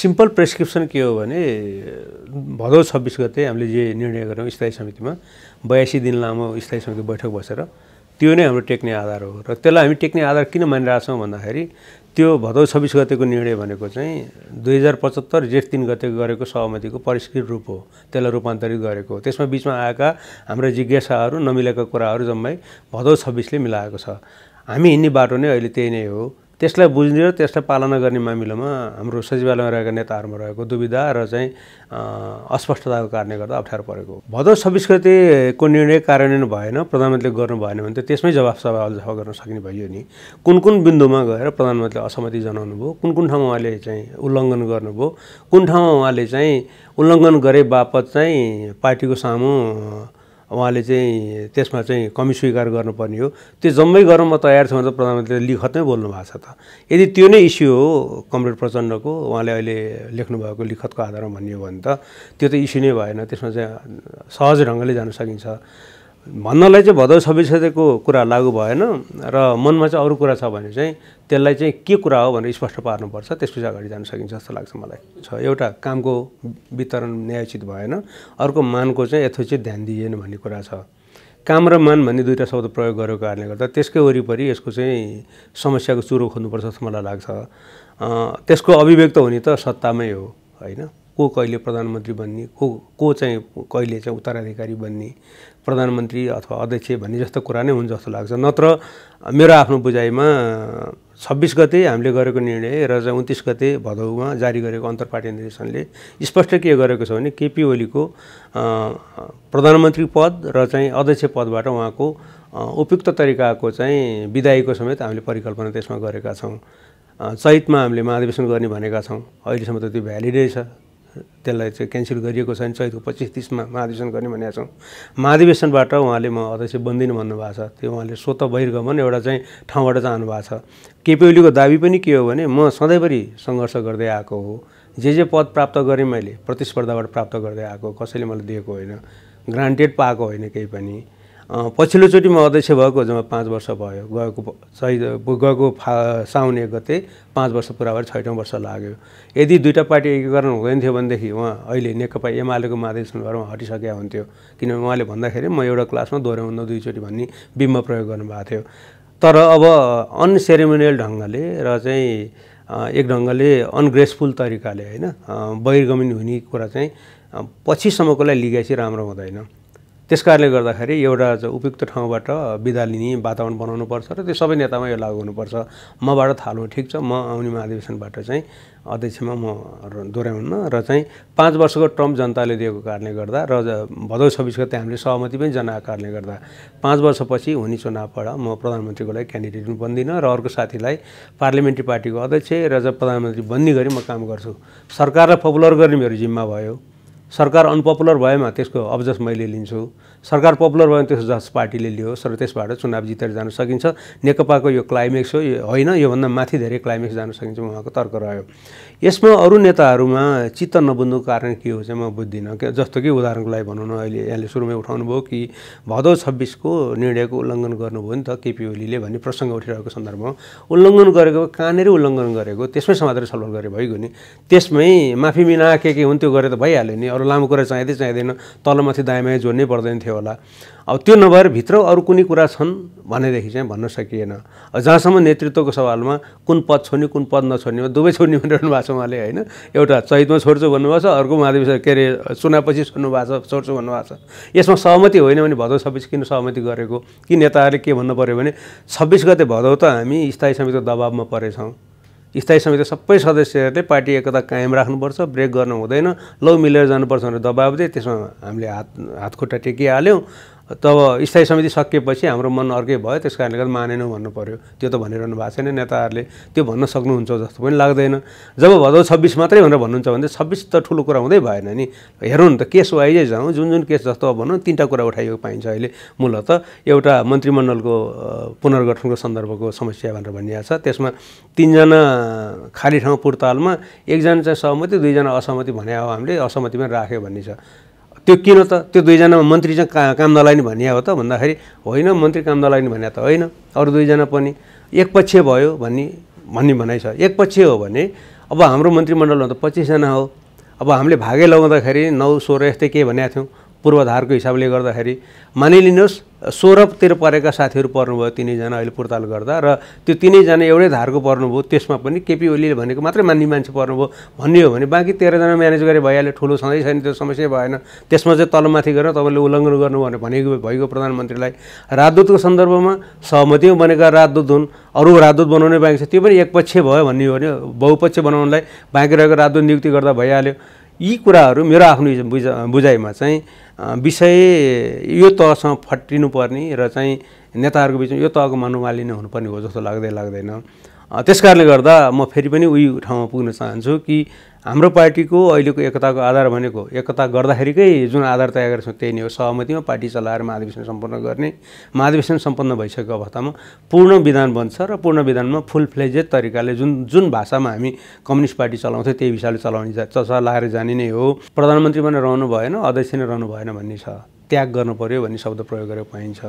simple prescription के हो भने भदौ छब्बिस गते हामीले जे निर्णय गऱ्यौँ स्थायी समितिमा बयासी दिन लामो स्थायी समिति बैठक बसेर त्यो नै हाम्रो टेक्ने आधार हो र त्यसलाई हामी टेक्ने आधार किन मानिरहेछौँ भन्दाखेरि त्यो भदौ छब्बिस गतेको निर्णय भनेको चाहिँ दुई हजार पचहत्तर जेठ तिन गते गरेको सहमतिको परिष्कृत रूप हो त्यसलाई रूपान्तरित गरेको हो त्यसमा बिचमा आएका हाम्रा जिज्ञासाहरू नमिलेका कुराहरू जम्मै भदौ छब्बिसले मिलाएको छ हामी हिँड्ने बाटो नै अहिले त्यही नै हो त्यसलाई बुझ्ने र त्यसलाई पालना गर्ने मामिलामा हाम्रो सचिवालयमा रहेका नेताहरूमा रहेको दुविधा र चाहिँ अस्पष्टताको कारणले गर्दा अप्ठ्यारो परेको भदौ छब्बिस गतेको निर्णय कार्यान्वयन भएन प्रधानमन्त्रीले गर्नु भएन भने त त्यसमै जवाफ सवाल गर्न सकिने भयो नि कुन कुन बिन्दुमा गएर प्रधानमन्त्रीले असहमति जनाउनु भयो कुन कुन ठाउँमा उहाँले चाहिँ उल्लङ्घन गर्नुभयो कुन ठाउँमा उहाँले चाहिँ उल्लङ्घन गरे बापत चाहिँ पार्टीको सामु उहाँले चाहिँ त्यसमा चाहिँ कमी स्वीकार गर्नुपर्ने हो त्यो जम्मै गर्न म तयार छु भने त प्रधानमन्त्रीले लिखतमै बोल्नु भएको छ त यदि त्यो नै इस्यु हो कमरेड प्रचण्डको उहाँले अहिले लेख्नुभएको लिखतको आधारमा भनियो भने त त्यो त इस्यु नै भएन त्यसमा चाहिँ सहज ढङ्गले जान सकिन्छ भन्नलाई चाहिँ भदौ छब्बिस गतेको कुरा लागु भएन र मनमा चाहिँ अरू कुरा छ भने चाहिँ त्यसलाई चाहिँ के कुरा हो भनेर स्पष्ट पार्नुपर्छ त्यस पछि अगाडि जान सकिन्छ जस्तो लाग्छ मलाई छ एउटा कामको वितरण न्यायचित भएन अर्को मानको चाहिँ यथोचित ध्यान दिइएन भन्ने कुरा छ काम र मान भन्ने दुईवटा शब्द प्रयोग गरेको कारणले गर्दा त्यसकै वरिपरि यसको चाहिँ समस्याको चुरो खोज्नुपर्छ जस्तो मलाई लाग्छ त्यसको अभिव्यक्त हुने त सत्तामै हो होइन को कहिले प्रधानमन्त्री बन्ने को को चाहिँ कहिले चाहिँ उत्तराधिकारी बन्ने प्रधानमन्त्री अथवा अध्यक्ष भन्ने जस्तो कुरा नै हुन्छ जस्तो लाग्छ नत्र मेरो आफ्नो बुझाइमा छब्बिस गते हामीले गरेको निर्णय र उन्तिस गते भदौमा जारी गरेको अन्तर्पार्टी निर्देशनले स्पष्ट के गरेको छ भने केपी ओलीको प्रधानमन्त्री पद र चाहिँ अध्यक्ष पदबाट उहाँको उपयुक्त तरिकाको चाहिँ विदायीको समेत हामीले परिकल्पना त्यसमा गरेका छौँ चैतमा हामीले महाधिवेशन गर्ने भनेका छौँ अहिलेसम्म त त्यो भ्यालिडै छ त्यसलाई चाहिँ क्यान्सल गरिएको छ भने चैतको पच्चिस तिसमा महाधिवेशन गर्ने भनेका छौँ महाधिवेशनबाट उहाँले म अध्यक्ष बन्दिनँ भन्नुभएको छ त्यो उहाँले स्वत बहिर्गमन एउटा चाहिँ ठाउँबाट जानु भएको छ ओलीको दाबी पनि के हो भने म सधैँभरि सङ्घर्ष गर्दै आएको हो जे जे पद प्राप्त गरेँ मैले प्रतिस्पर्धाबाट प्राप्त गर्दै आएको कसैले मलाई दिएको होइन ग्रान्टेड पाएको होइन केही पनि पछिल्लोचोटि म अध्यक्ष भएको जम्मा पाँच वर्ष भयो गएको चैत गएको फा साउन एक गते पाँच वर्ष पुरा भएर छैटौँ वर्ष लाग्यो यदि दुईवटा पार्टी एकीकरण हुँदैन थियो भनेदेखि उहाँ अहिले नेकपा एमालेको महादेश उहाँ हटिसकेका हुन्थ्यो किनभने उहाँले भन्दाखेरि म एउटा क्लासमा दोहोऱ्याउँदा दुईचोटि भन्ने बिम्ब प्रयोग गर्नुभएको थियो तर अब अनसेरेमोनियल ढङ्गले र चाहिँ एक ढङ्गले अनग्रेसफुल तरिकाले होइन बहिर्गमिन हुने कुरा चाहिँ पछिसम्मको लागि लिगेसी राम्रो हुँदैन त्यस कारणले गर्दाखेरि एउटा उपयुक्त ठाउँबाट बिदा लिने वातावरण बनाउनु पर्छ र त्यो सबै नेतामा यो लागु हुनुपर्छ मबाट थाल्नु ठिक छ म आउने महाधिवेशनबाट चाहिँ अध्यक्षमा म दोहोऱ्याउन्न र चाहिँ पाँच वर्षको टर्म जनताले दिएको कारणले गर्दा र भदौ छब्बिस गते हामीले सहमति पनि जनाएको कारणले गर्दा पाँच वर्षपछि हुने चुनावबाट म प्रधानमन्त्रीको लागि क्यान्डिडेट पनि बन्दिनँ र अर्को साथीलाई पार्लिमेन्ट्री पार्टीको अध्यक्ष र प्रधानमन्त्री बन्ने गरी म काम गर्छु सरकारलाई पपुलर गर्ने मेरो जिम्मा भयो सरकार अनपपुलर भएमा त्यसको अब्जस मैले लिन्छु सरकार पपुलर भयो भने त्यसो जस पार्टीले लियोस् र त्यसबाट चुनाव जितेर जान सकिन्छ नेकपाको यो क्लाइमेक्स हो यो होइन योभन्दा माथि धेरै क्लाइमेक्स जान सकिन्छ उहाँको तर्क रह्यो यसमा अरू नेताहरूमा चित्त नबुझ्नुको कारण के हो चाहिँ म बुझ्दिनँ जस्तो कि उदाहरणको लागि भनौँ न अहिले यहाँले सुरुमै उठाउनु भयो कि भदौ छब्बिसको निर्णयको उल्लङ्घन गर्नुभयो नि त केपी ओलीले भन्ने प्रसङ्ग उठिरहेको सन्दर्भमा उल्लङ्घन गरेको कहाँनिर उल्लङ्घन गरेको त्यसमै समाधान छलफल गरे भइगयो नि त्यसमै माफी मिना के के हुन् त्यो गरे त भइहाल्यो नि अरू लामो कुरा चाहिँदै चाहिँदैन तलमाथि दायाँ जोड्नै पर्दैन थियो थियो होला अब त्यो नभएर भित्र अरू कुनै कुरा छन् भनेदेखि चाहिँ भन्न सकिएन जहाँसम्म नेतृत्वको सवालमा कुन पद छोड्ने कुन पद नछोड्ने दुवै छोड्ने भनिरहनु भएको छ उहाँले होइन एउटा चैतमा छोड्छु भन्नुभएको छ अर्को महादेव के अरे चुनावपछि छोड्नु भएको छ छोड्छु भन्नुभएको छ यसमा सहमति होइन भने भदौ छब्बिस किन सहमति गरेको कि नेताहरूले के भन्नु पऱ्यो भने छब्बिस गते भदौ त हामी स्थायी समितिको दबाबमा परेछौँ स्थायी समिति सबै सदस्यहरूले पार्टी एकता कायम राख्नुपर्छ ब्रेक गर्नु हुँदैन लौ मिलेर जानुपर्छ भनेर दबाब दिए त्यसमा हामीले हात हातखुट्टा टेकिहाल्यौँ तब स्थायी समिति सकिएपछि हाम्रो मन अर्कै भयो त्यस कारणले गर्दा मानेनौँ भन्नु पऱ्यो त्यो त भनिरहनु भएको छैन नेताहरूले त्यो भन्न सक्नुहुन्छ जस्तो पनि लाग्दैन जब भदौ छब्बिस मात्रै भनेर भन्नुहुन्छ भने छब्बिस त ठुलो कुरा हुँदै भएन नि हेरौँ नि त केस वाइजै जाउँ जुन जुन केस जस्तो भनौँ तिनवटा कुरा उठाइएको पाइन्छ अहिले मूलत एउटा मन्त्रीमण्डलको पुनर्गठनको सन्दर्भको समस्या भनेर भनिएको छ त्यसमा तिनजना खाली ठाउँ पुर्तालमा एकजना चाहिँ सहमति दुईजना असहमति भने अब हामीले असहमतिमा राख्यो भन्ने छ त्यो किन त त्यो दुईजनामा मन्त्री चाहिँ का काम नलाग्ने भनिए हो त भन्दाखेरि होइन मन्त्री काम नलाग्ने भन्ने त होइन अरू दुईजना पनि एकपक्ष भयो भन्ने भन्ने भनाइ छ एकपक्षीय हो भने अब हाम्रो मन्त्रीमण्डलमा त पच्चिसजना हो अब हामीले भागै लगाउँदाखेरि नौ सोह्र यस्तै के भनेको थियौँ पूर्वाधारको हिसाबले गर्दाखेरि मानिलिनुहोस् सोह्रतिर परेका साथीहरू पर्नुभयो तिनैजना अहिले पुर्ताल गर्दा र त्यो तिनैजना एउटै धारको पर्नुभयो त्यसमा पनि केपी ओलीले भनेको मात्रै मान्ने मान्छे पर्नुभयो भन्ने हो भने बाँकी तेह्रजना म्यानेज गरे भइहाल्यो ठुलो छँदै छैन त्यो समस्या भएन त्यसमा चाहिँ तलमाथि गरेर तपाईँले उल्लङ्घन गर्नु भनेर भनेको भएको प्रधानमन्त्रीलाई राजदूतको सन्दर्भमा सहमतिमा बनेका राजदूत हुन् अरू राजदूत बनाउने बाँकी छ त्यो पनि एकपक्ष भयो भन्ने हो भने बहुपक्ष बनाउनलाई बाँकी रहेको राजदूत नियुक्ति गर्दा भइहाल्यो यी कुराहरू मेरो आफ्नो बुझा बुझाइमा चाहिँ विषय यो तहसँग फटिनुपर्ने र चाहिँ नेताहरूको बिचमा यो तहको मनोमालिन हुनुपर्ने हो जस्तो लाग्दै लाग्दैन त्यस कारणले गर्दा म फेरि पनि उही ठाउँमा पुग्न चाहन्छु कि हाम्रो पार्टीको अहिलेको एकताको आधार भनेको एकता गर्दाखेरिकै जुन आधार तयार गरेको छौँ त्यही नै हो सहमतिमा पार्टी चलाएर महाधिवेशन सम्पन्न गर्ने महाधिवेशन सम्पन्न भइसकेको अवस्थामा पूर्ण विधान बन्छ र पूर्ण विधानमा फुल फ्लेजेड तरिकाले जुन जुन भाषामा हामी कम्युनिस्ट पार्टी चलाउँथ्यौँ त्यही हिसाबले चलाउने चलाएर जाने नै हो प्रधानमन्त्री पनि रहनु भएन अध्यक्ष नै रहनु भएन भन्ने छ त्याग गर्नु पऱ्यो भन्ने शब्द प्रयोग गरेको पाइन्छ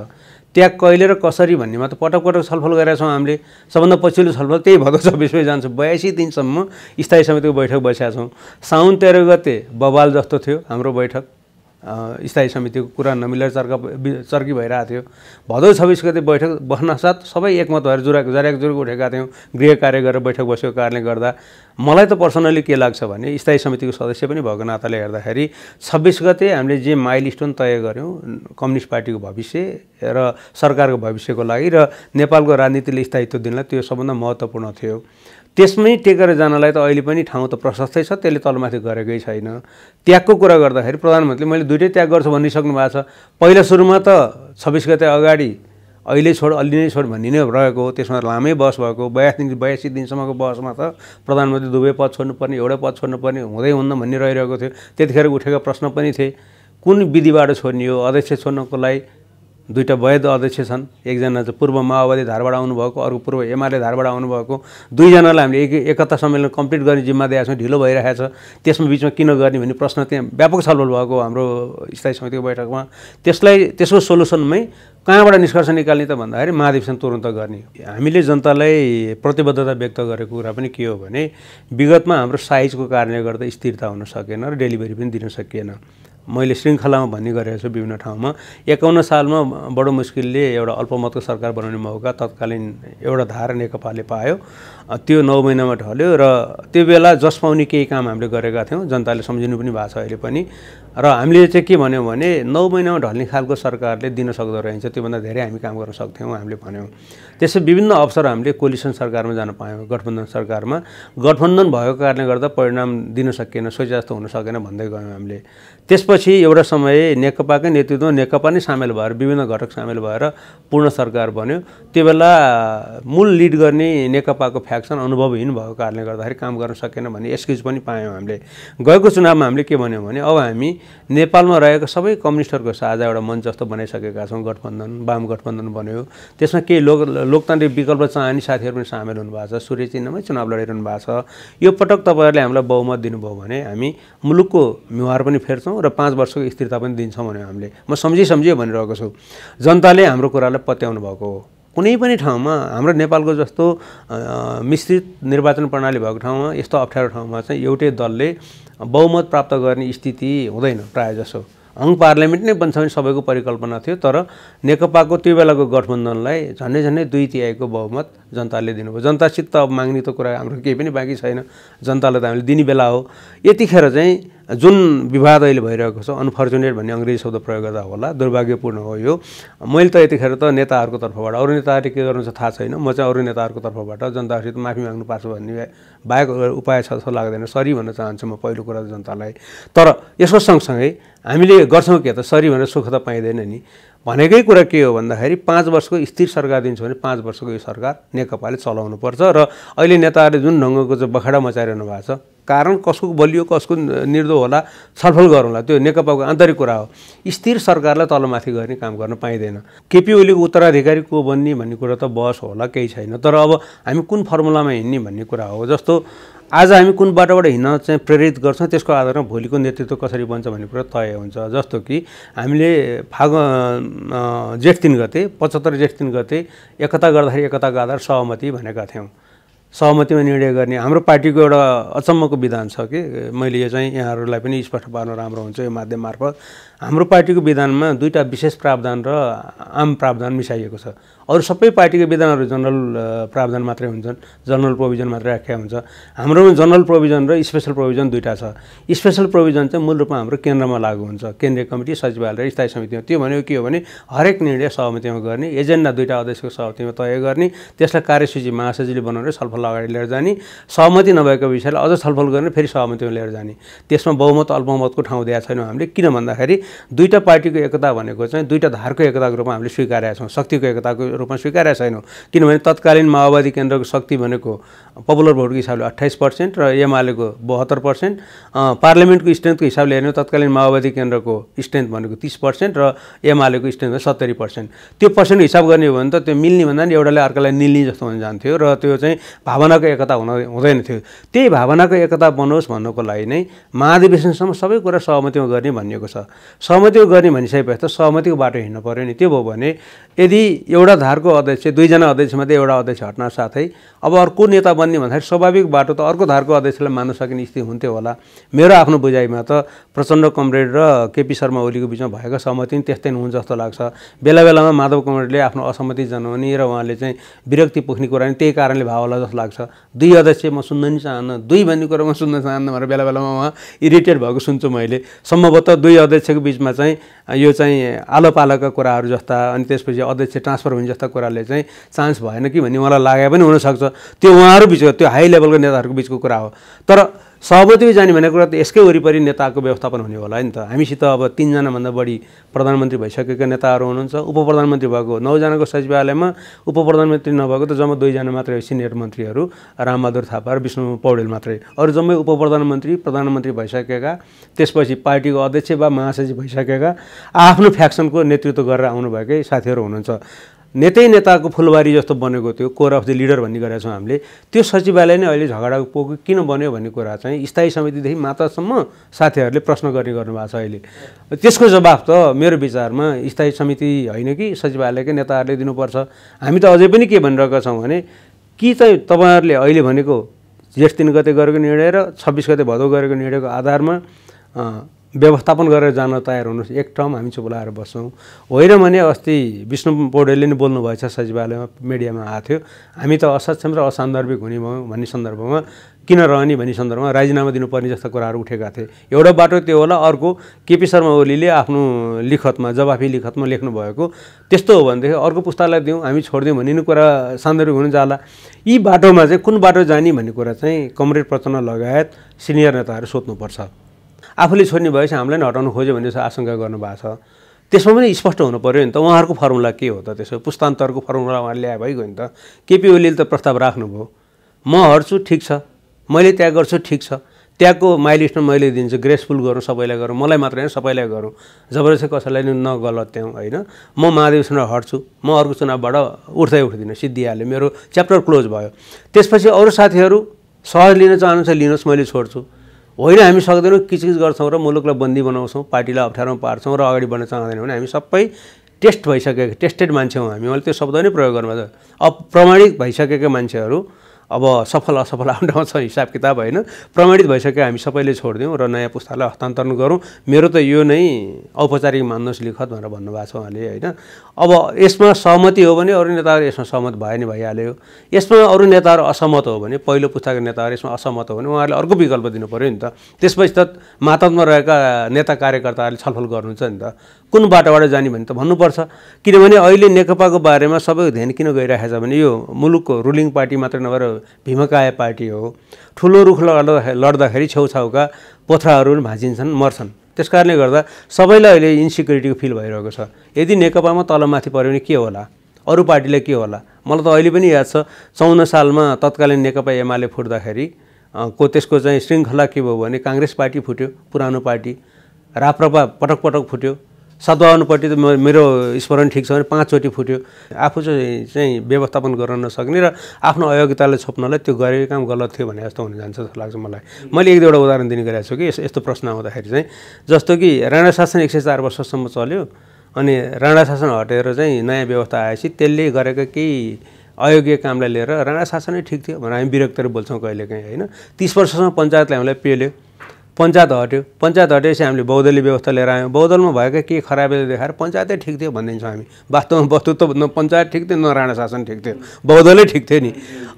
त्याग कहिले र कसरी भन्नेमा त पटक पटक छलफल गरेका छौँ हामीले सबभन्दा पछिल्लो छलफल त्यही भएको छब्बिसमै जान्छ बयासी दिनसम्म स्थायी समितिको बैठक बसेका छौँ साउन तेह्र गते बवाल जस्तो थियो हाम्रो बैठक स्थायी समितिको कुरा नमिलेर चर्का चर्की भइरहेको थियो भदौ छब्बिस गते बैठक बस्नसाथ सबै एकमत भएर जुरा जराक जुरुक उठेका थियौँ गृह कार्य गरेर बैठक बसेको कारणले गर्दा मलाई त पर्सनली के लाग्छ भने स्थायी समितिको सदस्य पनि भएको नाताले हेर्दाखेरि छब्बिस गते हामीले जे माइल स्टोन तय गऱ्यौँ कम्युनिस्ट पार्टीको भविष्य र सरकारको भविष्यको लागि र नेपालको राजनीतिले स्थायित्व दिनलाई त्यो सबभन्दा महत्त्वपूर्ण थियो त्यसमै टेकेर जानलाई त अहिले पनि ठाउँ त प्रशस्तै छ त्यसले तलमाथि गरेकै छैन त्यागको कुरा गर्दाखेरि प्रधानमन्त्रीले मैले दुइटै त्याग गर्छु भनिसक्नु भएको छ पहिला सुरुमा त छब्बिस गते अगाडि अहिले छोड अलि नै छोड भन्ने नै रहेको हो त्यसमा लामै बस भएको बयासी बयासी दिनसम्मको बसमा त प्रधानमन्त्री दुवै पद छोड्नुपर्ने एउटै पद छोड्नुपर्ने हुँदै हुन्न भन्ने रहिरहेको थियो त्यतिखेर उठेका प्रश्न पनि थिए कुन विधिबाट छोड्ने हो अध्यक्ष छोड्नको लागि दुईवटा वैध अध्यक्ष छन् एकजना चाहिँ पूर्व माओवादी धारबाट आउनुभएको अर्को पूर्व एमआरए धारबाट आउनुभएको दुईजनालाई हामीले एक एकता सम्मेलन कम्प्लिट गर्ने जिम्मा दिएका छौँ ढिलो भइरहेको छ त्यसमा बिचमा किन गर्ने भन्ने प्रश्न त्यहाँ व्यापक छलफल भएको हाम्रो स्थायी समितिको बैठकमा त्यसलाई त्यसको सोल्युसनमै कहाँबाट निष्कर्ष निकाल्ने त भन्दाखेरि महाधिवेशन तुरन्त गर्ने हामीले जनतालाई प्रतिबद्धता व्यक्त गरेको कुरा पनि के हो भने विगतमा हाम्रो साइजको कारणले गर्दा स्थिरता हुन सकेन र डेलिभरी पनि दिन सकिएन मैले श्रृङ्खलामा भन्ने गरेको छु विभिन्न ठाउँमा एकाउन्न सालमा बडो मुस्किलले एउटा अल्पमतको सरकार बनाउने मौका तत्कालीन एउटा धारा नेकपाले पायो त्यो नौ महिनामा ढल्यो र त्यो बेला जस पाउने केही काम हामीले गरेका थियौँ जनताले सम्झिनु पनि भएको छ अहिले पनि र हामीले चाहिँ के भन्यौँ भने नौ महिनामा ढल्ने खालको सरकारले दिन सक्दो रहेछ त्योभन्दा धेरै हामी काम गर्न सक्थ्यौँ हामीले भन्यौँ त्यसै विभिन्न अवसर हामीले कोलिसन सरकारमा जान पायौँ गठबन्धन सरकारमा गठबन्धन भएको कारणले गर्दा परिणाम दिन सकिएन सोचे जस्तो हुन सकेन भन्दै गयौँ हामीले त्यसपछि एउटा समय नेकपाकै नेतृत्वमा नेकपा नै सामेल भएर विभिन्न घटक सामेल भएर पूर्ण सरकार बन्यो त्यो बेला मूल लिड गर्ने नेकपाको फ्याक्सन अनुभवहीन भएको कारणले गर्दाखेरि काम गर्न सकेन भन्ने एक्सक्युज पनि पायौँ हामीले गएको चुनावमा हामीले के भन्यौँ भने अब हामी नेपालमा रहेको सबै कम्युनिस्टहरूको साझा एउटा मञ्च जस्तो बनाइसकेका छौँ गठबन्धन वाम गठबन्धन बन्यो त्यसमा केही लोक लोकतान्त्रिक विकल्प चाहने साथीहरू पनि सामेल हुनुभएको छ सूर्य चिन्हमै चुनाव लडिरहनु भएको छ यो पटक तपाईँहरूले हामीलाई बहुमत दिनुभयो भने हामी मुलुकको व्यवहार पनि फेर्छौँ र पाँच वर्षको स्थिरता पनि दिन्छौँ भन्यो हामीले म सम्झि सम्झियो भनिरहेको छु जनताले हाम्रो कुरालाई पत्याउनु भएको हो कुनै पनि ठाउँमा हाम्रो नेपालको जस्तो मिश्रित निर्वाचन प्रणाली भएको ठाउँमा यस्तो अप्ठ्यारो ठाउँमा चाहिँ एउटै दलले बहुमत प्राप्त गर्ने स्थिति हुँदैन जसो हङ पार्लियामेन्ट नै बन्छ भने सबैको परिकल्पना थियो तर नेकपाको त्यो बेलाको गठबन्धनलाई झन्डै झन्डै दुई तिहाईको बहुमत जनताले दिनुभयो जनतासित अब माग्ने त कुरा हाम्रो केही पनि बाँकी छैन जनतालाई त हामीले दिने बेला हो यतिखेर चाहिँ जुन विवाद अहिले भइरहेको छ अनफर्चुनेट भन्ने अङ्ग्रेजी शब्द प्रयोग गर्दा होला दुर्भाग्यपूर्ण हो यो मैले त यतिखेर त नेताहरूको तर्फबाट अरू नेताहरूले के गर्नु छ थाहा छैन म चाहिँ अरू नेताहरूको तर्फबाट जनतासित माफी माग्नु पार्छु भन्ने बाहेक उपाय छ जस्तो लाग्दैन सरी भन्न चाहन्छु म पहिलो कुरा जनतालाई तर यसको सँगसँगै हामीले गर्छौँ के त सरी भनेर सुख त पाइँदैन नि भनेकै कुरा के हो भन्दाखेरि पाँच वर्षको स्थिर सरकार दिन्छु भने पाँच वर्षको यो सरकार नेकपाले चलाउनुपर्छ र अहिले नेताहरूले जुन ढङ्गको चाहिँ बखाडा मचाइरहनु भएको छ कारण कसको बलियो कसको निर्दो होला छलफल गरौँला त्यो नेकपाको आन्तरिक कुरा हो स्थिर सरकारलाई तलमाथि गर्ने काम गर्न पाइँदैन केपी ओलीको उत्तराधिकारी को बन्ने भन्ने कुरा त बहस होला केही छैन तर अब हामी कुन फर्मुलामा हिँड्ने भन्ने कुरा हो जस्तो आज हामी कुन बाटोबाट हिँड्न चाहिँ प्रेरित गर्छौँ त्यसको आधारमा भोलिको नेतृत्व कसरी बन्छ भन्ने कुरा तय हुन्छ जस्तो कि हामीले फाग जेठ तिन गते पचहत्तर जेठ तिन गते एकता गर्दाखेरि एकताको आधार सहमति भनेका थियौँ सहमतिमा निर्णय गर्ने हाम्रो पार्टीको एउटा अचम्मको विधान छ कि मैले यो चाहिँ यहाँहरूलाई पनि स्पष्ट पार्न राम्रो हुन्छ यो माध्यम मार्फत हाम्रो पार्टीको विधानमा दुईवटा विशेष प्रावधान र आम प्रावधान मिसाइएको छ अरू सबै पार्टीको विधानहरू जनरल प्रावधान मात्रै हुन्छन् जनरल प्रोभिजन मात्रै राख्या हुन्छ हाम्रोमा जनरल प्रोभिजन र स्पेसल प्रोभिजन दुइटा छ स्पेसल प्रोभिजन चाहिँ मूल रूपमा हाम्रो केन्द्रमा लागु हुन्छ केन्द्रीय कमिटी सचिवालय र स्थायी समितिमा त्यो भनेको के हो भने हरेक निर्णय सहमतिमा गर्ने एजेन्डा दुईवटा अध्यक्षको सहमतिमा तय गर्ने त्यसलाई कार्यसूची महासचिवले बनाउने छलफल अगाडि लिएर जाने सहमति नभएको विषयलाई अझ छलफल गर्ने फेरि सहमतिमा लिएर जाने त्यसमा बहुमत अल्पमतको ठाउँ दिएको छैनौँ हामीले किन भन्दाखेरि दुईवटा पार्टीको एकता भनेको चाहिँ दुईवटा धारको एकताको रूपमा हामीले स्वीकारेका छौँ शक्तिको एकताको रूपमा स्वीकारेका छैनौँ किनभने तत्कालीन माओवादी केन्द्रको शक्ति भनेको पपुलर भोटको हिसाबले अठाइस पर्सेन्ट र एमालेको बहत्तर पर्सेन्ट पार्लियामेन्टको स्ट्रेन्थको हिसाबले हेर्ने तत्कालीन माओवादी केन्द्रको स्ट्रेन्थ भनेको तिस पर्सेन्ट र एमालेको स्ट्रेन्थ सत्तरी पर्सेन्ट त्यो पर्सेन्ट हिसाब गर्ने हो भने त त्यो मिल्ने भन्दा पनि एउटाले अर्कालाई निल्ने जस्तो हुन जान्थ्यो र त्यो चाहिँ भावनाको एकता हुन हुँदैन थियो त्यही भावनाको एकता बनोस् भन्नुको लागि नै महाधिवेशनसम्म सबै कुरा सहमतिमा गर्ने भनिएको छ सहमतिमा गर्ने भनिसकेपछि त सहमतिको बाटो हिँड्नु पऱ्यो नि त्यो भयो भने यदि एउटा धारको अध्यक्ष दुईजना अध्यक्षमध्ये एउटा अध्यक्ष हट्न साथै अब अर्को नेता बन्ने भन्दाखेरि स्वाभाविक बाटो त अर्को धारको अध्यक्षलाई मान्न सकिने स्थिति हुन्थ्यो होला मेरो आफ्नो बुझाइमा त प्रचण्ड कमरेड र केपी शर्मा ओलीको बिचमा भएको सहमति पनि त्यस्तै हुन् जस्तो लाग्छ बेला बेलामा माधव कमरेडले आफ्नो असहमति जनाउने र उहाँले चाहिँ विरक्ति पोख्ने कुरा नि त्यही कारणले भाव होला जस्तो लाग्छ दुई अध्यक्ष म सुन्न नि चाहन्न दुई भन्ने कुरा म सुन्न चाहन्न भनेर बेला बेलामा उहाँ इरिटेट भएको सुन्छु मैले सम्भवतः दुई अध्यक्षको बिचमा चाहिँ यो चाहिँ आलो पालोका कुराहरू जस्ता अनि त्यसपछि अध्यक्ष ट्रान्सफर हुन्छ जस्ता कुराले चाहिँ चान्स भएन कि भन्ने उहाँलाई लागे पनि हुनसक्छ त्यो उहाँहरू बिचको त्यो हाई लेभलको नेताहरूको बिचको कुरा हो तर सहमति जाने भन्ने कुरा त यसकै वरिपरि नेताको व्यवस्थापन हुने होला नि त हामीसित अब तिनजनाभन्दा बढी प्रधानमन्त्री भइसकेका नेताहरू हुनुहुन्छ उप प्रधानमन्त्री भएको नौजनाको सचिवालयमा उप प्रधानमन्त्री नभएको त जम्मा दुईजना मात्रै सिनियर मन्त्रीहरू रामबहादुर थापा र विष्णु पौडेल मात्रै अरू जम्मै उप प्रधानमन्त्री प्रधानमन्त्री भइसकेका त्यसपछि पार्टीको अध्यक्ष वा महासचिव भइसकेका आफ्नो फ्याक्सनको नेतृत्व गरेर आउनुभएकै साथीहरू हुनुहुन्छ नेतै नेताको फुलबारी जस्तो बनेको थियो कोर अफ द लिडर भन्ने गरेका छौँ हामीले त्यो सचिवालय नै अहिले झगडा पोको किन बन्यो भन्ने कुरा चाहिँ स्थायी समितिदेखि मातासम्म साथीहरूले प्रश्न गर्ने गर्नुभएको छ अहिले त्यसको जवाब त मेरो विचारमा स्थायी समिति होइन कि सचिवालयकै नेताहरूले दिनुपर्छ हामी त अझै पनि के भनिरहेका छौँ भने कि चाहिँ तपाईँहरूले अहिले भनेको जेठ तिन गते गरेको निर्णय र छब्बिस गते भदौ गरेको निर्णयको आधारमा व्यवस्थापन गरेर जान तयार हुनुहोस् एक टर्म हामी बोलाएर बस्छौँ होइन भने अस्ति विष्णु पौडेलले नै बोल्नुभएछ सचिवालयमा मिडियामा आएको थियो हामी त असक्षम र असान्दर्भिक हुने भयौँ भन्ने सन्दर्भमा किन रहने भन्ने सन्दर्भमा राजीनामा दिनुपर्ने जस्ता कुराहरू उठेका थिए एउटा बाटो त्यो होला अर्को केपी शर्मा ओलीले आफ्नो लिखतमा जवाफी लिखतमा लेख्नुभएको त्यस्तो हो भनेदेखि अर्को पुस्तालाई दिउँ हामी छोडिदिउँ भन्ने कुरा सान्दर्भिक हुन जाला यी बाटोमा चाहिँ कुन बाटो जाने भन्ने कुरा चाहिँ कमरेड प्रचण्ड लगायत सिनियर नेताहरू सोध्नुपर्छ आफूले छोड्ने भएपछि हामीलाई नै हटाउनु खोज्यो भन्ने आशंका गर्नुभएको छ त्यसमा पनि स्पष्ट हुनु पऱ्यो नि त उहाँहरूको फर्मुला के हो त त्यसो पुस्तान्तरको फर्मुला उहाँले ल्याए भइगयो नि त केपी ओलीले त प्रस्ताव राख्नुभयो म हट्छु ठिक छ मैले त्याग गर्छु ठिक छ त्यहाँको माइलिस्टमा मैले दिन्छु ग्रेसफुल गरौँ सबैलाई गरौँ मलाई मात्र होइन सबैलाई गरौँ जबरजस्ती कसैलाई नि नगलत्याउँ होइन म महादेवसँग हट्छु म अर्को चुनावबाट उठ्दै उठ्दिनँ सिद्धिहाल्यो मेरो च्याप्टर क्लोज भयो त्यसपछि अरू साथीहरू सहज लिन चाहनुहुन्छ लिनुहोस् मैले छोड्छु होइन हामी सक्दैनौँ किचकिच गर्छौँ र मुलुकलाई बन्दी बनाउँछौँ पार्टीलाई अप्ठ्यारोमा पार्छौँ र अगाडि बढ्न चाहँदैनौँ भने हामी सबै टेस्ट भइसकेको टेस्टेड मान्छे हौँ हामी मैले त्यो शब्द नै प्रयोग गर्नुभएको अप्रमाणिक भइसकेका मान्छेहरू अब सफल असफल आफ्नो ठाउँमा छ हिसाब किताब होइन प्रमाणित भइसक्यो हामी सबैले छोडिदिउँ र नयाँ पुस्तालाई हस्तान्तरण गरौँ मेरो त यो नै औपचारिक मान्नुहोस् लिखत भनेर भन्नुभएको छ उहाँले होइन अब यसमा सहमति हो भने अरू नेताहरू यसमा सहमत भए नि भइहाल्यो यसमा अरू नेताहरू असहमत हो भने पहिलो पुस्ताको नेताहरू यसमा असहमत हो भने उहाँहरूले अर्को विकल्प दिनु पऱ्यो नि त त्यसपछि त मातमा रहेका नेता कार्यकर्ताहरूले छलफल गर्नुहुन्छ नि त कुन बाटोबाट जाने भने त भन्नुपर्छ किनभने अहिले नेकपाको बारेमा सबैको ध्यान किन गइरहेको छ भने यो मुलुकको रुलिङ पार्टी मात्र नभएर भीमकाय पार्टी हो ठुलो रुख लड्दा लड्दाखेरि छेउछाउका पोथ्राहरू भाँचिन्छन् मर्छन् त्यस कारणले गर्दा सबैलाई अहिले इन्सिक्युरिटीको फिल भइरहेको छ यदि नेकपामा तलमाथि पऱ्यो भने के होला अरू पार्टीलाई के होला मलाई त अहिले पनि याद छ चौन सालमा तत्कालीन नेकपा एमाले फुट्दाखेरि को त्यसको चाहिँ श्रृङ्खला के भयो भने काङ्ग्रेस पार्टी फुट्यो पुरानो पार्टी राप्रपा पटक पटक फुट्यो सद्भावनापट्टि त मेरो स्मरण ठिक छ भने पाँचचोटि फुट्यो आफू चाहिँ चाहिँ व्यवस्थापन गर्न नसक्ने र आफ्नो अयोग्यताले छोप्नलाई त्यो गरेको काम गलत थियो भने जस्तो हुन जान्छ जस्तो लाग्छ मलाई मैले एक दुईवटा उदाहरण दिने गरेको छु कि यस्तो प्रश्न आउँदाखेरि चाहिँ जस्तो कि राणा शासन एक सय चार वर्षसम्म चल्यो अनि राणा शासन हटेर चाहिँ नयाँ व्यवस्था आएपछि त्यसले गरेका केही अयोग्य कामलाई लिएर राणा शासनै ठिक थियो भनेर हामी विरक्तहरू बोल्छौँ कहिलेकाहीँ होइन तिस वर्षसम्म पञ्चायतले हामीलाई पेल्यो पञ्चायत हट्यो पञ्चायत हटेपछि हामीले बहुदलीय व्यवस्था लिएर आयौँ बहुदलमा भएका के खराबीले देखाएर पञ्चायतै ठिक थियो भनिदिन्छौँ हामी वास्तवमा वस्तु त न पञ्चायत ठिक थियो न राणा शासन ठिक थियो बहुदलै ठिक थियो नि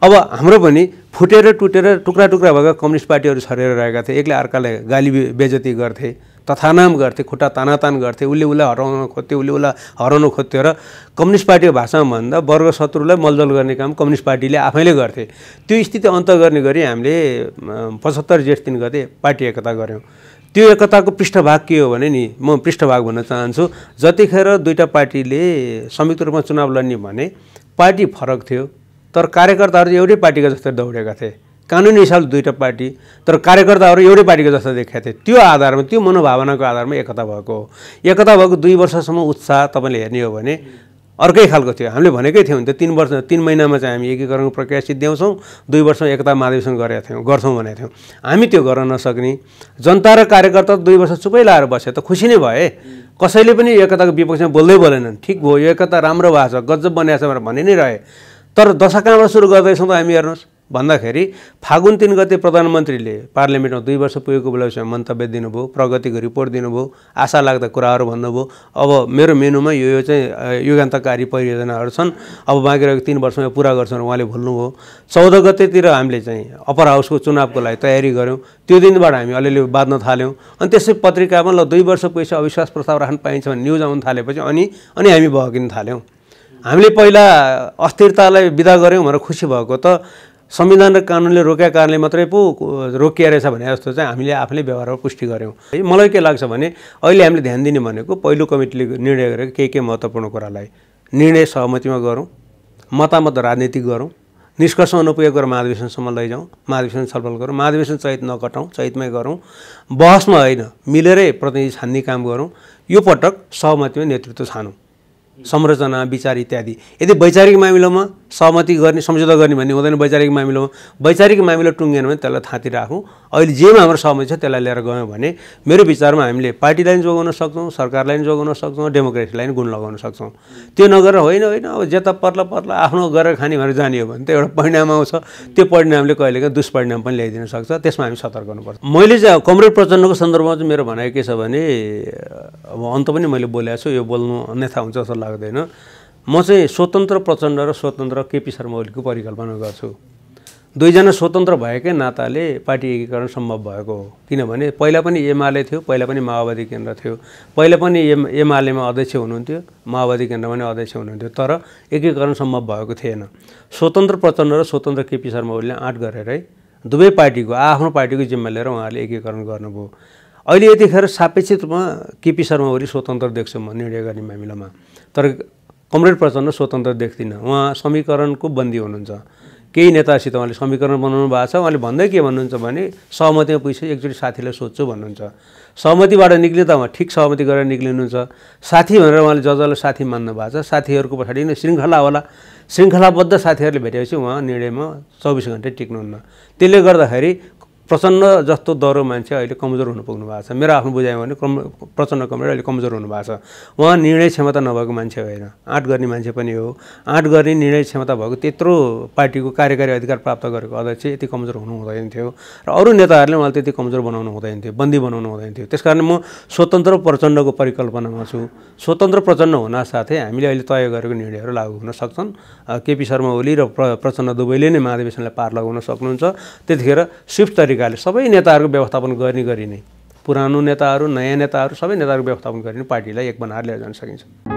अब हाम्रो पनि फुटेर टुटेर टुक्रा टुक्रा भएका कम्युनिस्ट पार्टीहरू छरेर रहेका थिए एकले अर्कालाई गाली बेजती गर्थे तथानाम गर्थे खुट्टा तानातान गर्थे उसले उसलाई हराउन खोज्थ्यो उसले उसलाई हराउन खोज्थ्यो र कम्युनिस्ट पार्टीको भाषामा भन्दा वर्ग शत्रुलाई मलजल गर्ने काम कम्युनिस्ट पार्टीले आफैले गर्थे त्यो स्थिति अन्त गर्ने गरी हामीले पचहत्तर जेठ तिन गते पार्टी एकता गऱ्यौँ त्यो एकताको पृष्ठभाग के हो भने नि म पृष्ठभाग भन्न चाहन्छु जतिखेर दुईवटा पार्टीले संयुक्त रूपमा चुनाव लड्ने भने पार्टी फरक थियो तर कार्यकर्ताहरू एउटै पार्टीका जस्तै दौडेका थिए कानुनी हिसाबले दुईवटा पार्टी तर कार्यकर्ताहरू एउटै पार्टीको जस्तो देखाएको थिए त्यो आधारमा त्यो मनोभावनाको आधारमा एकता भएको हो एकता भएको दुई वर्षसम्म उत्साह तपाईँले हेर्ने हो भने अर्कै खालको थियो हामीले भनेकै थियौँ त तिन वर्ष तिन महिनामा चाहिँ हामी एकीकरणको प्रक्रिया सिद्ध्याउँछौँ दुई वर्षमा एकता महाधिवेशन गरेका थियौँ गर्छौँ भनेको थियौँ हामी त्यो गर्न नसक्ने जनता र कार्यकर्ता दुई वर्ष चुपै लाएर बस्यो त खुसी नै भए कसैले पनि एकताको विपक्षमा बोल्दै बोलेनन् ठिक भयो यो एकता राम्रो भएको छ गजब बनाएको छ भनेर भनि नै रहे तर दशा कहाँबाट सुरु गर्दैछौँ त हामी हेर्नुहोस् भन्दाखेरि फागुन तिन गते प्रधानमन्त्रीले पार्लियामेन्टमा दुई वर्ष पुगेको बेलासम्म मन्तव्य दिनुभयो प्रगतिको रिपोर्ट दिनुभयो आशा लाग्दा कुराहरू भन्नुभयो अब मेरो मेनुमा यो यो चाहिँ युगान्तकारी परियोजनाहरू छन् अब बाँकी रहेको तिन वर्षमा पुरा गर्छन् उहाँले भुल्नुभयो चौध गतेतिर हामीले चाहिँ अप्पर हाउसको चुनावको लागि तयारी गऱ्यौँ त्यो दिनबाट हामी अलिअलि बाँध्न थाल्यौँ अनि त्यसै पत्रिकामा ल दुई वर्ष पैसा अविश्वास प्रस्ताव राख्न पाइन्छ भने न्युज आउनु थालेपछि अनि अनि हामी भगिन थाल्यौँ हामीले पहिला अस्थिरतालाई विदा गऱ्यौँ भनेर खुसी भएको त संविधान र कानुनले रोकेका कारणले मात्रै पो रोकिया रहेछ भने जस्तो चाहिँ हामीले आफूले व्यवहारमा पुष्टि गऱ्यौँ है मलाई के लाग्छ भने अहिले हामीले ध्यान दिने भनेको पहिलो कमिटीले निर्णय गरेको केही केही महत्त्वपूर्ण कुरालाई निर्णय सहमतिमा गरौँ मतामत राजनीति गरौँ निष्कर्षमा अनुपयोग गरेर महाधिवेशनसम्म लैजाउँ महाधिवेशन छलफल गरौँ महाधिवेशन चैत नकटाउँ चैतमै गरौँ बहसमा होइन मिलेरै प्रतिनिधि छान्ने काम गरौँ यो पटक सहमतिमा नेतृत्व छानौँ संरचना विचार इत्यादि यदि वैचारिक मामिलामा सहमति गर्ने सम्झौता गर्ने भन्ने हुँदैन वैचारिक मामिलामा वैचारिक मामिला टुङ्गेन भने त्यसलाई थाँती राखौँ अहिले जेमा हाम्रो सहमति छ त्यसलाई लिएर गयौँ भने मेरो विचारमा हामीले पार्टीलाई पनि जोगाउन सक्छौँ सरकारलाई पनि जोगाउन सक्छौँ डेमोक्रेसीलाई पनि गुण लगाउन सक्छौँ त्यो नगरेर होइन होइन अब जता पर्ला पर्ला आफ्नो गरेर खाने भनेर जाने हो भने त एउटा परिणाम आउँछ त्यो परिणामले कहिलेकाहीँ दुष्परिणाम पनि ल्याइदिन सक्छ त्यसमा हामी सतर्क गर्नुपर्छ मैले चाहिँ कमरेड प्रचण्डको सन्दर्भमा चाहिँ मेरो भनाइ के छ भने अब अन्त पनि मैले बोलेको छु यो बोल्नु अन्यथा हुन्छ जस्तो लाग्दैन म चाहिँ स्वतन्त्र प्रचण्ड र स्वतन्त्र केपी शर्मा ओलीको परिकल्पना गर्छु दुईजना स्वतन्त्र भएकै नाताले पार्टी एकीकरण सम्भव भएको हो किनभने पहिला पनि एमाले थियो पहिला पनि माओवादी केन्द्र थियो पहिला पनि एम एमालेमा अध्यक्ष हुनुहुन्थ्यो माओवादी केन्द्रमा नै अध्यक्ष हुनुहुन्थ्यो तर एकीकरण सम्भव भएको थिएन स्वतन्त्र प्रचण्ड र स्वतन्त्र केपी शर्मा ओलीले आँट गरेरै दुवै पार्टीको आफ्नो पार्टीको जिम्मा लिएर उहाँहरूले एकीकरण गर्नुभयो अहिले यतिखेर सापेक्षित रूपमा केपी शर्मा ओली स्वतन्त्र देख्छु म निर्णय गर्ने मामिलामा तर कमरेड प्रचण्ड स्वतन्त्र देख्दिनँ उहाँ समीकरणको बन्दी हुनुहुन्छ केही नेतासित उहाँले समीकरण बनाउनु भएको छ उहाँले भन्दै के भन्नुहुन्छ भने सहमतिमा पुगिसकेपछि एकचोटि साथीलाई सोध्छु भन्नुहुन्छ सहमतिबाट निक्लियो त उहाँ ठिक सहमति गरेर निक्लिनुहुन्छ साथी भनेर उहाँले जजलाई साथी मान्नु भएको छ साथीहरूको पछाडि नै श्रृङ्खला होला श्रृङ्खलाबद्ध साथीहरूले भेटेपछि उहाँ निर्णयमा चौबिस घन्टै टिक्नुहुन्न त्यसले गर्दाखेरि प्रचण्ड जस्तो दह्रो मान्छे अहिले कमजोर हुनु पुग्नु भएको छ मेरो आफ्नो बुझायो भने कम प्रचण्ड कमजोर अहिले कमजोर भएको छ उहाँ निर्णय क्षमता नभएको मान्छे होइन आँट गर्ने मान्छे पनि हो आँट गर्ने निर्णय क्षमता भएको त्यत्रो पार्टीको कार्यकारी अधिकार प्राप्त गरेको अध्यक्ष यति कमजोर हुनु हुँदैन थियो र अरू नेताहरूले उहाँले त्यति कमजोर बनाउनु हुँदैन थियो बन्दी बनाउनु हुँदैन थियो त्यसकारण म स्वतन्त्र प्रचण्डको परिकल्पनामा छु स्वतन्त्र प्रचण्ड हुन साथै हामीले अहिले तय गरेको निर्णयहरू लागू हुन सक्छन् केपी शर्मा ओली र प्रचण्ड दुवैले नै महाधिवेशनलाई पार लगाउन सक्नुहुन्छ त्यतिखेर स्विफ्ट तरिका तरिकाले सबै नेताहरूको व्यवस्थापन गर्ने गरिने पुरानो नेताहरू नयाँ नेताहरू सबै नेताहरूको व्यवस्थापन गरिने पार्टीलाई एक बनाएर लिएर जान सकिन्छ